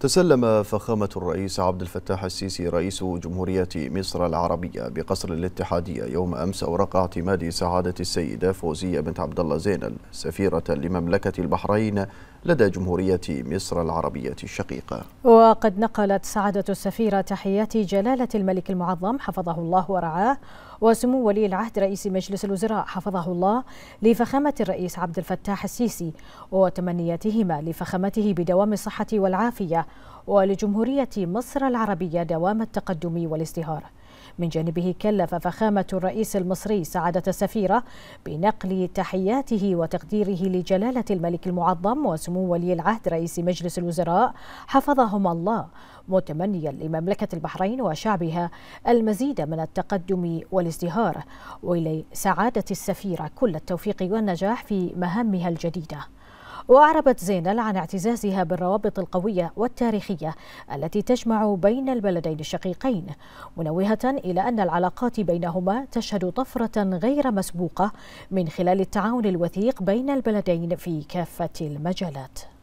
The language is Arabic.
تسلم فخامة الرئيس عبد الفتاح السيسي رئيس جمهورية مصر العربية بقصر الاتحادية يوم أمس أوراق اعتماد سعادة السيدة فوزية بنت عبد الله زينل سفيرة لمملكة البحرين لدى جمهورية مصر العربية الشقيقة وقد نقلت سعادة السفيرة تحيات جلالة الملك المعظم حفظه الله ورعاه وسمو ولي العهد رئيس مجلس الوزراء حفظه الله لفخامة الرئيس عبد الفتاح السيسي وتمنياتهما لفخامته بدوام الصحة والعافية ولجمهورية مصر العربية دوام التقدم والازدهار من جانبه كلف فخامة الرئيس المصري سعادة السفيرة بنقل تحياته وتقديره لجلالة الملك المعظم وسمو ولي العهد رئيس مجلس الوزراء حفظهما الله متمنيا لمملكة البحرين وشعبها المزيد من التقدم والازدهار وإلى سعادة السفيرة كل التوفيق والنجاح في مهامها الجديدة وأعربت زينل عن اعتزازها بالروابط القوية والتاريخية التي تجمع بين البلدين الشقيقين منوهة إلى أن العلاقات بينهما تشهد طفرة غير مسبوقة من خلال التعاون الوثيق بين البلدين في كافة المجالات